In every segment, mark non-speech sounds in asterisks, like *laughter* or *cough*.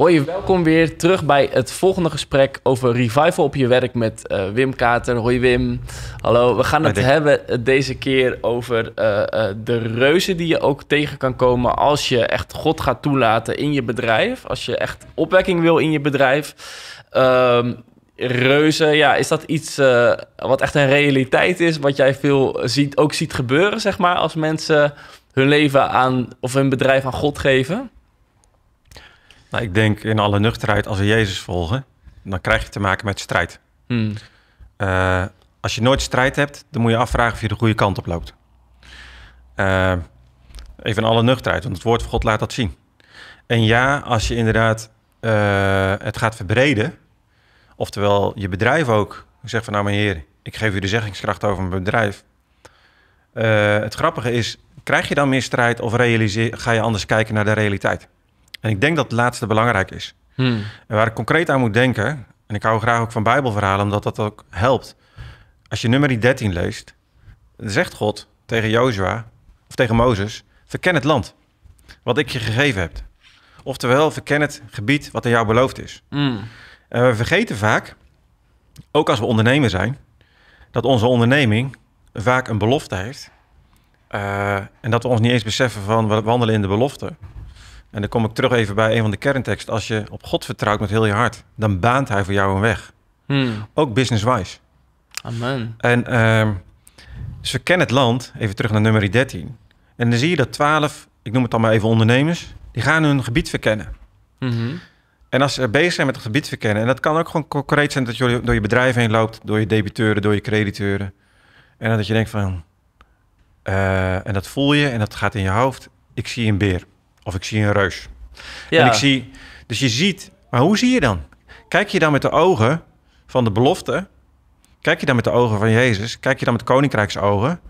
Hoi, welkom weer terug bij het volgende gesprek over revival op je werk met eh, Wim Kater. Hoi Wim. Hallo, we gaan het hebben eh, deze keer over eh, de reuzen die je ook tegen kan komen als je echt God gaat toelaten in je bedrijf. Als je echt opwekking wil in je bedrijf. Ehm, reuzen, ja, is dat iets wat echt een realiteit is? Wat jij veel ziet, ook ziet gebeuren, zeg maar, als mensen hun leven aan of hun bedrijf aan God geven? Nou, ik denk in alle nuchterheid, als we Jezus volgen, dan krijg je te maken met strijd. Hmm. Eh, als je nooit strijd hebt, dan moet je afvragen of je de goede kant op loopt. Eh, even in alle nuchterheid, want het woord van God laat dat zien. En ja, als je inderdaad eh, het gaat verbreden, oftewel je bedrijf ook zegt van nou meneer, ik geef u de zeggingskracht over mijn bedrijf. het grappige is, krijg je dan meer strijd of realiseer, ga je anders kijken naar de realiteit? En ik denk dat het laatste belangrijk is. Hmm. En waar ik concreet aan moet denken, en ik hou graag ook van Bijbelverhalen, omdat dat ook helpt. Als je nummer 13 leest, zegt God tegen Jozua of tegen Mozes: Verken het land wat ik je gegeven heb. Oftewel, verken het gebied wat aan jou beloofd is. Hmm. En we vergeten vaak, ook als we ondernemer zijn, dat onze onderneming vaak een belofte heeft. Eh, en dat we ons niet eens beseffen van we wandelen in de belofte. En dan kom ik terug even bij een van de kernteksten. Als je op God vertrouwt met heel je hart, dan baant hij voor jou een weg. Hmm. Ook business-wise. Amen. En ehm, ze dus we kennen het land, even terug naar nummer 13. En dan zie je dat 12, ik noem het dan maar even ondernemers, die gaan hun gebied verkennen. Mhm. En als ze bezig zijn met het gebied verkennen, en dat kan ook gewoon concreet zijn dat je door je bedrijf heen loopt, door je debiteuren, door je crediteuren. En dat je denkt van, eh, en dat voel je en dat gaat in je hoofd, ik zie een beer. Of ik zie een reus. Ja. En ik zie, dus je ziet, maar hoe zie je dan? Kijk je dan met de ogen van de belofte? Kijk je dan met de ogen van Jezus? Kijk je dan met koninkrijksogen?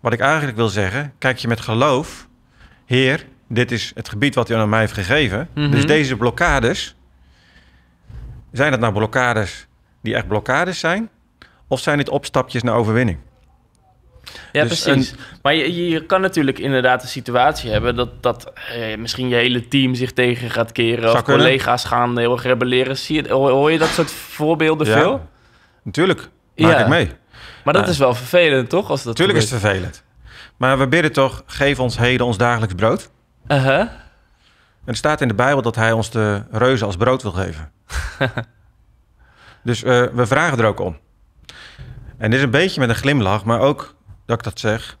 Wat ik eigenlijk wil zeggen, kijk je met geloof, Heer, dit is het gebied wat u aan mij heeft gegeven. Mhm. Dus deze blokkades, zijn dat nou blokkades die echt blokkades zijn? Of zijn dit opstapjes naar overwinning? Ja, dus precies. Maar je, je, kan natuurlijk inderdaad een situatie hebben dat, dat eh, misschien je hele team zich tegen gaat keren. of collega's gaan eh, heel erg rebelleren. Zie je, hoor je dat soort voorbeelden ja. veel? Natuurlijk, maak ik mee. Maar dat is wel vervelend, toch? Als dat Tuurlijk is het vervelend. Maar we bidden toch, geef ons heden ons dagelijks brood. Uh-huh. En er staat in de Bijbel dat hij ons de reuzen als brood wil geven. *laughs* dus eh, we vragen er ook om. En dit is een beetje met een glimlach, maar ook dat ik dat zeg.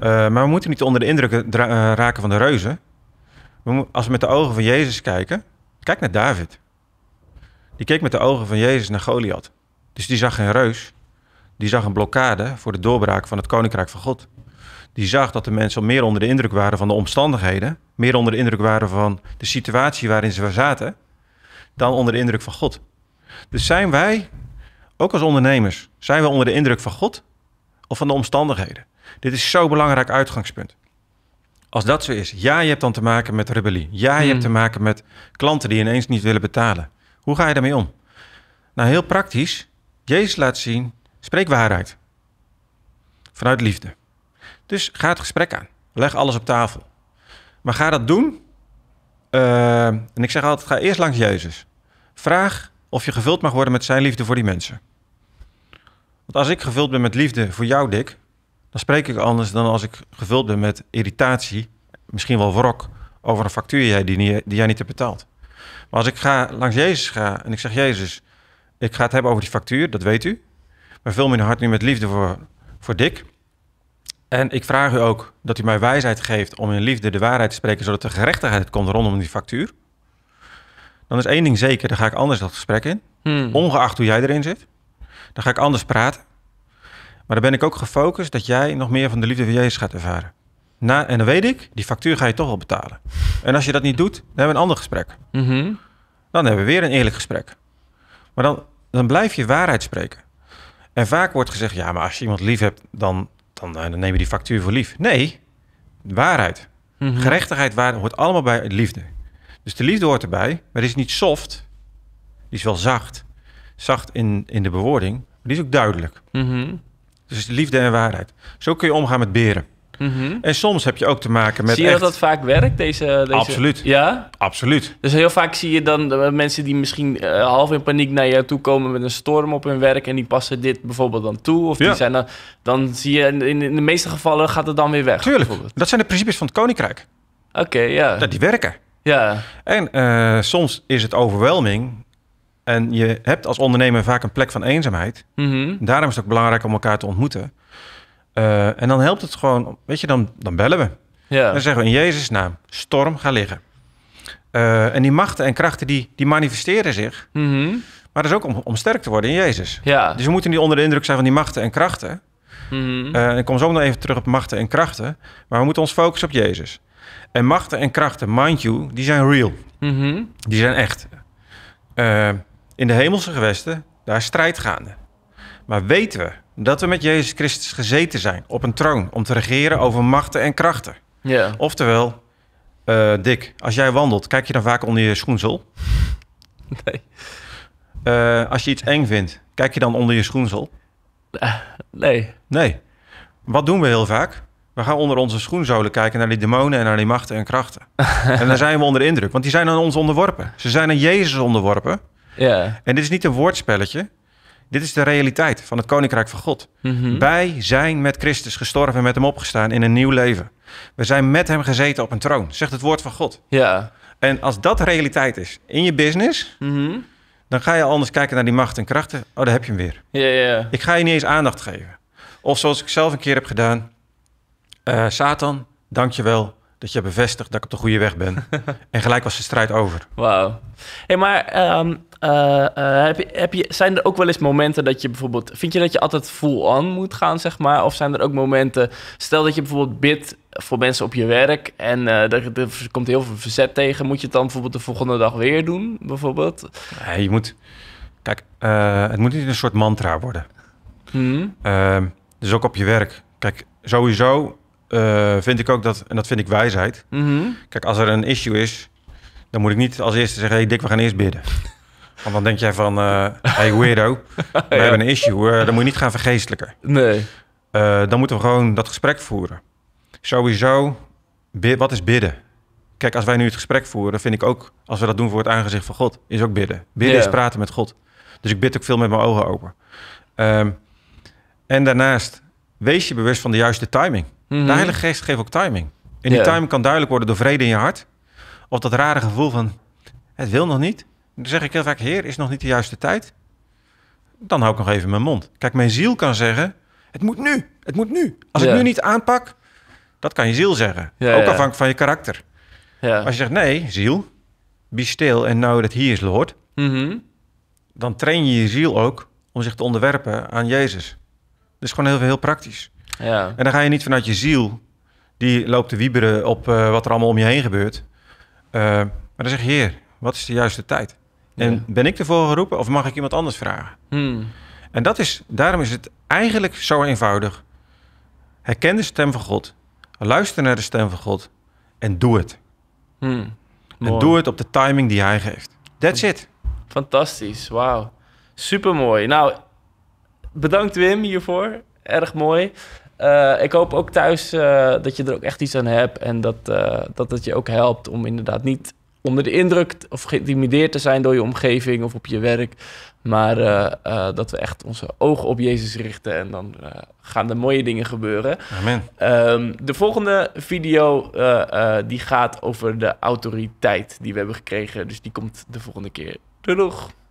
Eh, maar we moeten niet onder de indruk eh, raken van de reuzen. We als we met de ogen van Jezus kijken, kijk naar David. Die keek met de ogen van Jezus naar Goliath. Dus die zag geen reus. Die zag een blokkade voor de doorbraak van het koninkrijk van God. Die zag dat de mensen meer onder de indruk waren van de omstandigheden, meer onder de indruk waren van de situatie waarin ze zaten, dan onder de indruk van God. Dus zijn wij, ook als ondernemers, zijn we onder de indruk van God of van de omstandigheden. Dit is zo'n belangrijk uitgangspunt. Als dat zo is, ja, je hebt dan te maken met rebellie. Ja, je hebt hmm. te maken met klanten die ineens niet willen betalen. Hoe ga je daarmee om? Nou, heel praktisch. Jezus laat zien, spreek waarheid. Vanuit liefde. Dus ga het gesprek aan. Leg alles op tafel. Maar ga dat doen. Eh, en ik zeg altijd, ga eerst langs Jezus. Vraag of je gevuld mag worden met zijn liefde voor die mensen. Want als ik gevuld ben met liefde voor jou, Dick, dan spreek ik anders dan als ik gevuld ben met irritatie, misschien wel wrok, over een factuur die, die jij niet hebt betaald. Maar als ik ga, langs Jezus ga en ik zeg, Jezus, ik ga het hebben over die factuur, dat weet u. Maar vul mijn hart nu met liefde voor, voor Dick. En ik vraag u ook dat u mij wijsheid geeft om in liefde de waarheid te spreken, zodat er gerechtigheid komt rondom die factuur. Dan is één ding zeker, dan ga ik anders dat gesprek in. Hmm. Ongeacht hoe jij erin zit dan ga ik anders praten. Maar dan ben ik ook gefocust dat jij nog meer van de liefde van Jezus gaat ervaren. Na, en dan weet ik, die factuur ga je toch wel betalen. En als je dat niet doet, dan hebben we een ander gesprek. Mhm. Dan hebben we weer een eerlijk gesprek. Maar dan, dan blijf je waarheid spreken. En vaak wordt gezegd, ja, maar als je iemand lief hebt, dan, dan, eh, dan neem je die factuur voor lief. Nee, waarheid. Mhm. Gerechtigheid, hoort allemaal bij liefde. Dus de liefde hoort erbij, maar die is niet soft. Die is wel zacht zacht in, in de bewoording, maar die is ook duidelijk. Mm Dus liefde en waarheid. Zo kun je omgaan met beren. Mhm. En soms heb je ook te maken met. Zie je dat dat vaak werkt? Deze, deze... Absoluut. Ja? Absoluut. Dus heel vaak zie je dan mensen die misschien eh, half in paniek naar je toe komen met een storm op hun werk. en die passen dit bijvoorbeeld dan toe. Of die zijn dan. Dan zie je in, in, de meeste gevallen gaat het dan weer weg. Tuurlijk. Dat zijn de principes van het Koninkrijk. Oké, ja. Dat die werken. Ja. En eh, soms is het overwelming. En je hebt als ondernemer vaak een plek van eenzaamheid. Mhm. Daarom is het ook belangrijk om elkaar te ontmoeten. Eh, en dan helpt het gewoon, weet je, dan, dan bellen we. Ja. dan zeggen we in Jezus' naam, storm, ga liggen. Eh, en die machten en krachten, die, die manifesteren zich. Mhm. Maar dat is ook om, om sterk te worden in Jezus. Dus we moeten niet onder de indruk zijn van die machten en krachten. Mm -hmm. uh, ik kom zo nog even terug op machten en krachten. Maar we moeten ons focussen op Jezus. En machten en krachten, mind you, die zijn real. Mhm. Die zijn echt. Uh, in de hemelse gewesten, daar strijd gaande. Maar weten we dat we met Jezus Christus gezeten zijn op een troon om te regeren over machten en krachten? Ja. Oftewel, eh, Dick, als jij wandelt, kijk je dan vaak onder je schoensel? *laughs* Nee. Eh, als je iets eng vindt, kijk je dan onder je schoensel? Eh, nee. Nee. Wat doen we heel vaak? We gaan onder onze schoenzolen kijken naar die demonen en naar die machten en krachten. *laughs* en dan zijn we onder indruk, want die zijn aan ons onderworpen. Ze zijn aan Jezus onderworpen. Ja. En dit is niet een woordspelletje. Dit is de realiteit van het Koninkrijk van God. Mhm. Wij zijn met Christus gestorven en met hem opgestaan in een nieuw leven. We zijn met hem gezeten op een troon, zegt het woord van God. Ja. En als dat realiteit is in je business, mhm. dan ga je anders kijken naar die macht en krachten. Oh, daar heb je hem weer. Ja, ja. Ik ga je niet eens aandacht geven. Of zoals ik zelf een keer heb gedaan. Eh, Satan, dank je wel dat je bevestigt dat ik op de goede weg ben. *laughs* en gelijk was de strijd over. Wauw. hey, maar ehm, eh, eh, heb je, zijn er ook wel eens momenten dat je bijvoorbeeld... Vind je dat je altijd full on moet gaan, zeg maar? Of zijn er ook momenten... Stel dat je bijvoorbeeld bidt voor mensen op je werk... en eh, er, komt heel veel verzet tegen. Moet je het dan bijvoorbeeld de volgende dag weer doen, bijvoorbeeld? Nee, je moet... Kijk, het moet niet een soort mantra worden. Hmm? Ehm, dus ook op je werk. Kijk, sowieso eh, vind ik ook dat, en dat vind ik wijsheid. Mhm. Kijk, als er een issue is, dan moet ik niet als eerste zeggen: hey, Dick, we gaan eerst bidden. *laughs* Want dan denk jij van: uh, hey, weirdo, *laughs* we hebben een issue. Eh, dan moet je niet gaan vergeestelijken. Nee. dan moeten we gewoon dat gesprek voeren. Sowieso, wat is bidden? Kijk, als wij nu het gesprek voeren, vind ik ook, als we dat doen voor het aangezicht van God, is ook bidden. Bidden is praten met God. Dus ik bid ook veel met mijn ogen open. Ehm, en daarnaast, wees je bewust van de juiste timing. Mhm. De Heilige Geest geeft ook timing. En die timing kan duidelijk worden door vrede in je hart. Of dat rare gevoel van, het wil nog niet. Dan zeg ik heel vaak, heer, is nog niet de juiste tijd? Dan hou ik nog even mijn mond. Kijk, mijn ziel kan zeggen, het moet nu, het moet nu. Als ik nu niet aanpak, dat kan je ziel zeggen. ook afhankelijk van je karakter. Als je zegt, nee, ziel, be stil en know dat hier is Lord. Mhm. Dan train je je ziel ook om zich te onderwerpen aan Jezus. Dat is gewoon heel, heel praktisch. Ja. En dan ga je niet vanuit je ziel, die loopt te wieberen op eh, wat er allemaal om je heen gebeurt. Eh, maar dan zeg je, heer, wat is de juiste tijd? En ben ik ervoor geroepen of mag ik iemand anders vragen? Hmm. En dat is, daarom is het eigenlijk zo eenvoudig. Herken de stem van God, luister naar de stem van God en doe het. Hmm. En doe het op de timing die hij geeft. That's it. Fantastisch, wauw. Supermooi. Nou, bedankt Wim hiervoor. Erg mooi. Eh, ik hoop ook thuis eh, dat je er ook echt iets aan hebt en dat, eh, dat het je ook helpt om inderdaad niet onder de indruk of geïntimideerd te zijn door je omgeving of op je werk. Maar dat we echt onze ogen op Jezus richten en dan gaan er mooie dingen gebeuren. Amen. Ehm, de volgende video die gaat over de autoriteit die we hebben gekregen. Dus die komt de volgende keer. Doei doeg!